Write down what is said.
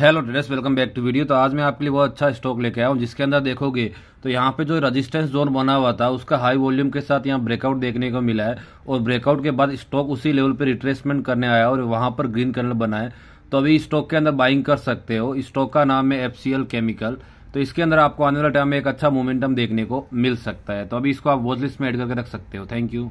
hello traders welcome back to video तो आज मैं आपके लिए बहुत अच्छा स्टॉक लेके आया हूँ जिसके अंदर देखोगे तो यहाँ पे जो रेजिस्टेंस जोन बना हुआ था उसका हाई वॉल्यूम के साथ यहाँ ब्रेकआउट देखने को मिला है और ब्रेकआउट के बाद स्टॉक उसी लेवल पे रिट्रेसमेंट करने आया और वहाँ पर ग्रीन कलर बना है तो अभी स्टॉक के अंदर बाइंग कर सकते हो स्टॉक का नाम है एफसीएल केमिकल तो इसके अंदर आपको आने वाला टाइम में एक अच्छा मोमेंटम देखने को मिल सकता है तो अभी इसको आप वॉच लिस्ट में एड करके रख सकते हो थैंक यू